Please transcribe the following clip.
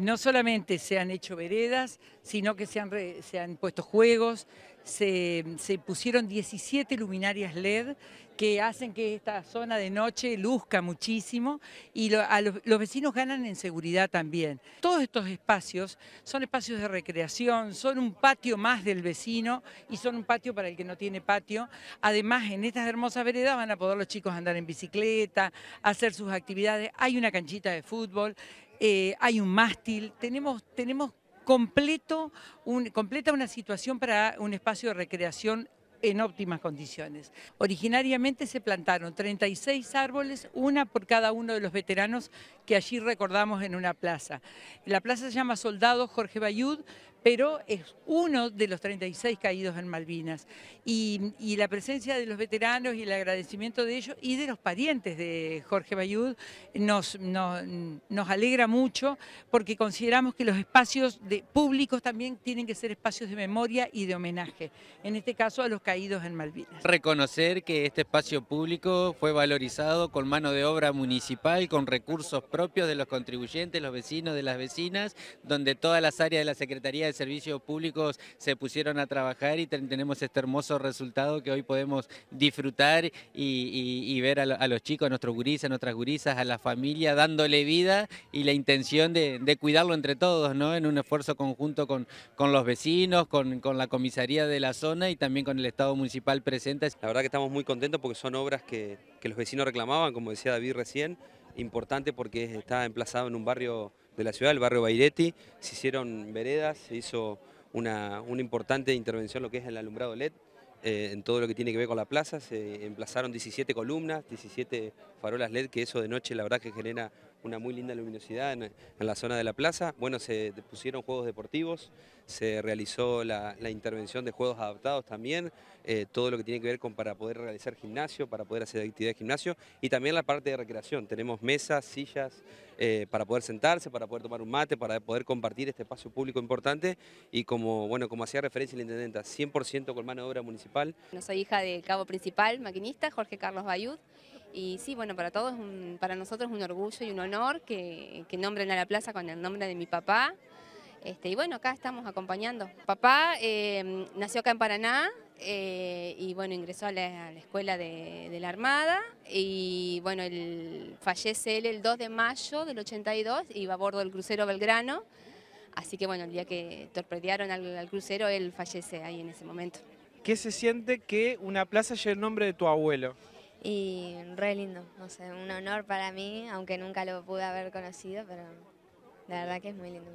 no solamente se han hecho veredas, sino que se han, se han puesto juegos, se, pusieron 17 luminarias LED que hacen que esta zona de noche luzca muchísimo y los, vecinos ganan en seguridad también. Todos estos espacios son espacios de recreación, son un patio más del vecino y son un patio para el que no tiene patio. Además, en estas hermosas veredas van a poder los chicos andar en bicicleta, hacer sus actividades. Hay una canchita de fútbol, eh, hay un mástil, tenemos, tenemos completo completa una situación para un espacio de recreación en óptimas condiciones. Originariamente se plantaron 36 árboles, una por cada uno de los veteranos que allí recordamos en una plaza. La plaza se llama Soldado Jorge Bayud, pero es uno de los 36 caídos en Malvinas. Y, la presencia de los veteranos y el agradecimiento de ellos y de los parientes de Jorge Bayud nos, alegra mucho porque consideramos que los espacios públicos también tienen que ser espacios de memoria y de homenaje, en este caso a los caídos en Malvinas. Reconocer que este espacio público fue valorizado con mano de obra municipal, con recursos propios de los contribuyentes, los vecinos, de las vecinas, donde todas las áreas de la Secretaría de servicios públicos se pusieron a trabajar y tenemos este hermoso resultado que hoy podemos disfrutar y, ver a, los chicos, a nuestros gurises, a nuestras gurisas, a la familia, dándole vida y la intención de, cuidarlo entre todos, ¿no? En un esfuerzo conjunto con, los vecinos, con, la comisaría de la zona y también con el Estado municipal presente. La verdad que estamos muy contentos porque son obras que los vecinos reclamaban, como decía David recién, importante porque está emplazado en un barrio de la ciudad, el barrio Bairetti, se hicieron veredas, se hizo una, una importante intervención lo que es el alumbrado LED, eh, en todo lo que tiene que ver con la plaza, se emplazaron 17 columnas, 17 farolas LED, que eso de noche la verdad que genera una muy linda luminosidad en, la zona de la plaza. Bueno, se pusieron juegos deportivos, se realizó la, intervención de juegos adaptados también, eh, todo lo que tiene que ver con para poder realizar gimnasio, para poder hacer actividad de gimnasio y también la parte de recreación. Tenemos mesas, sillas eh, para poder sentarse, para poder tomar un mate, para poder compartir este espacio público importante y como, bueno, como hacía referencia la Intendenta, 100% con mano de obra municipal. Bueno, soy hija del cabo principal, maquinista, Jorge Carlos Bayud. Y sí, bueno, para todos, un, para nosotros es un orgullo y un honor que, nombren a la plaza con el nombre de mi papá. Este, y bueno, acá estamos acompañando. Papá em, nació acá en Paraná eh, y bueno, ingresó a la, escuela de, la Armada y bueno, fallece él el 2 de mayo del 82, iba a bordo del crucero Belgrano. Así que bueno, el día que torpedearon al, al crucero, él fallece ahí en ese momento. ¿Qué se siente que una plaza lleve el nombre de tu abuelo? y re lindo, no sé, un honor para mí, aunque nunca lo pude haber conocido, pero la verdad que es muy lindo